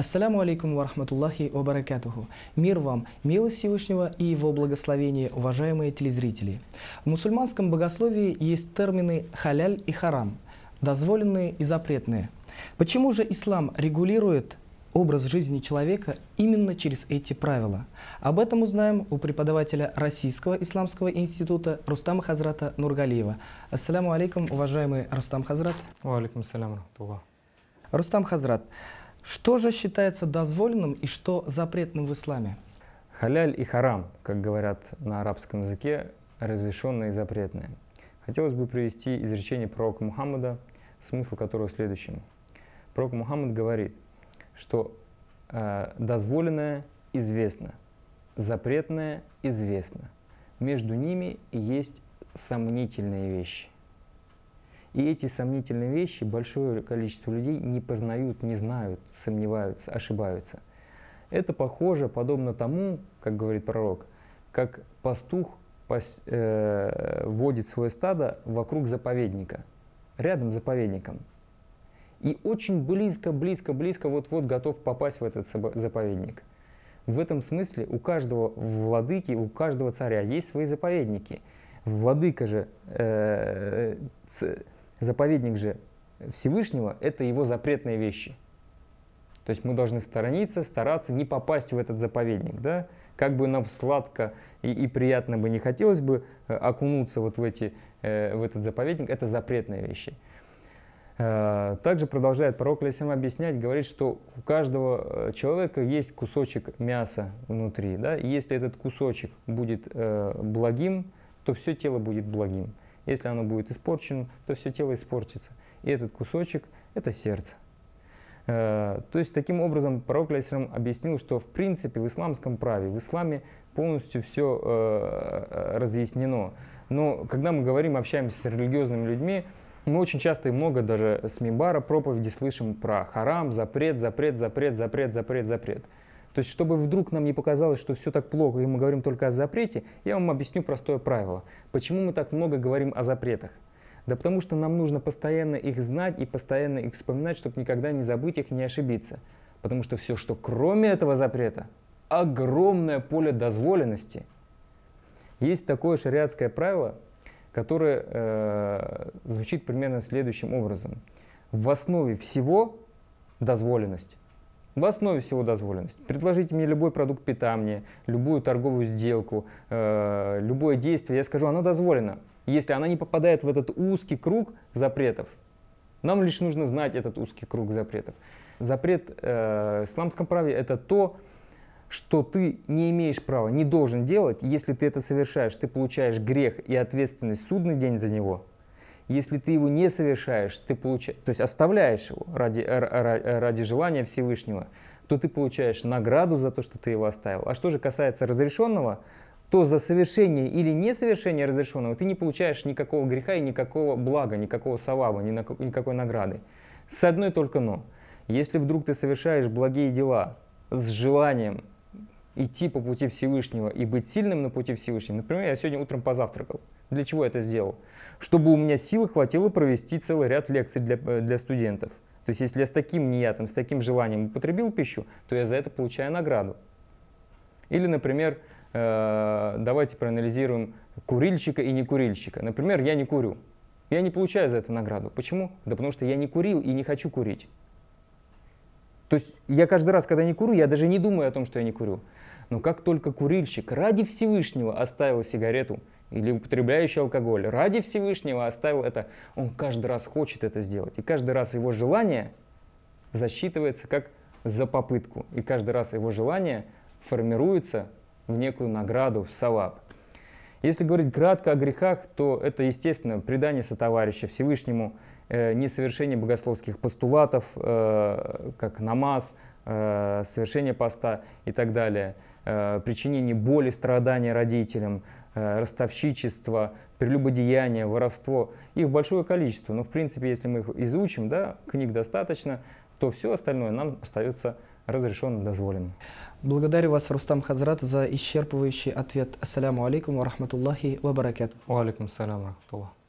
Ассаламу алейкум ва рахматуллахи ва баракатуху. Мир вам, милость Всевышнего и его благословение, уважаемые телезрители. В мусульманском богословии есть термины «халяль» и «харам», дозволенные и запретные. Почему же ислам регулирует образ жизни человека именно через эти правила. Об этом узнаем у преподавателя Российского исламского института Рустама Хазрата Нургалиева. Ассаламу алейкум, уважаемый Рустам Хазрат. Ва алейкум ассалям, Рустам Хазрат, что же считается дозволенным и что запретным в исламе? Халяль и харам, как говорят на арабском языке, разрешенное и запретное. Хотелось бы привести изречение пророка Мухаммада, смысл которого следующим. Пророк Мухаммад говорит, что э, дозволенное известно, запретное известно. Между ними есть сомнительные вещи – и эти сомнительные вещи большое количество людей не познают, не знают, сомневаются, ошибаются. Это похоже, подобно тому, как говорит пророк, как пастух пас, э, водит свое стадо вокруг заповедника, рядом с заповедником. И очень близко, близко, близко вот-вот готов попасть в этот заповедник. В этом смысле у каждого владыки, у каждого царя есть свои заповедники. Владыка же э, э Заповедник же Всевышнего – это его запретные вещи. То есть мы должны сторониться, стараться не попасть в этот заповедник. Да? Как бы нам сладко и, и приятно бы не хотелось бы э, окунуться вот в, эти, э, в этот заповедник, это запретные вещи. Э, также продолжает пророк Лесим объяснять, говорит, что у каждого человека есть кусочек мяса внутри. Да? И если этот кусочек будет благим, то все тело будет благим. Если оно будет испорчено, то все тело испортится. И этот кусочек – это сердце. Э, то есть таким образом пророк Лейсерам объяснил, что в принципе в исламском праве, в исламе полностью все э, э, разъяснено. Но когда мы говорим, общаемся с религиозными людьми, мы очень часто и много даже с Мимбара проповеди слышим про харам, запрет, запрет, запрет, запрет, запрет, запрет. То есть, чтобы вдруг нам не показалось, что все так плохо, и мы говорим только о запрете, я вам объясню простое правило. Почему мы так много говорим о запретах? Да потому что нам нужно постоянно их знать и постоянно их вспоминать, чтобы никогда не забыть их, не ошибиться. Потому что все, что кроме этого запрета, огромное поле дозволенности. Есть такое шариатское правило, которое э, звучит примерно следующим образом. В основе всего дозволенность. В основе всего дозволенность. Предложите мне любой продукт питания, любую торговую сделку, э, любое действие, я скажу, оно дозволено. Если она не попадает в этот узкий круг запретов, нам лишь нужно знать этот узкий круг запретов. Запрет э, в исламском праве – это то, что ты не имеешь права, не должен делать. Если ты это совершаешь, ты получаешь грех и ответственность судный день за него – если ты его не совершаешь, ты получаешь, то есть оставляешь его ради, ради желания Всевышнего, то ты получаешь награду за то, что ты его оставил. А что же касается разрешенного, то за совершение или несовершение разрешенного ты не получаешь никакого греха и никакого блага, никакого саваба, никакой награды. С одной только но. Если вдруг ты совершаешь благие дела с желанием идти по пути Всевышнего и быть сильным на пути Всевышнего, например, я сегодня утром позавтракал – для чего я это сделал? Чтобы у меня силы хватило провести целый ряд лекций для, э, для студентов. То есть если я с таким ниятом, с таким желанием употребил пищу, то я за это получаю награду. Или, например, э, давайте проанализируем курильщика и не курильщика. Например, я не курю. Я не получаю за это награду. Почему? Да потому что я не курил и не хочу курить. То есть я каждый раз, когда не курю, я даже не думаю о том, что я не курю. Но как только курильщик ради Всевышнего оставил сигарету или употребляющий алкоголь, ради Всевышнего оставил это, он каждый раз хочет это сделать. И каждый раз его желание засчитывается как за попытку. И каждый раз его желание формируется в некую награду, в салаб. Если говорить кратко о грехах, то это, естественно, предание сотоварища Всевышнему, э, несовершение богословских постулатов, э, как намаз, э, совершение поста и так далее – Э, причинение боли, страдания родителям, э, ростовщичество, прелюбодеяние, воровство. Их большое количество, но в принципе, если мы их изучим, да, книг достаточно, то все остальное нам остается разрешенным, дозволенным. Благодарю вас, Рустам Хазрат, за исчерпывающий ответ. Ассаляму алейкум ва рахматуллахи ва баракет. Ва алейкум салям ва рахматуллах.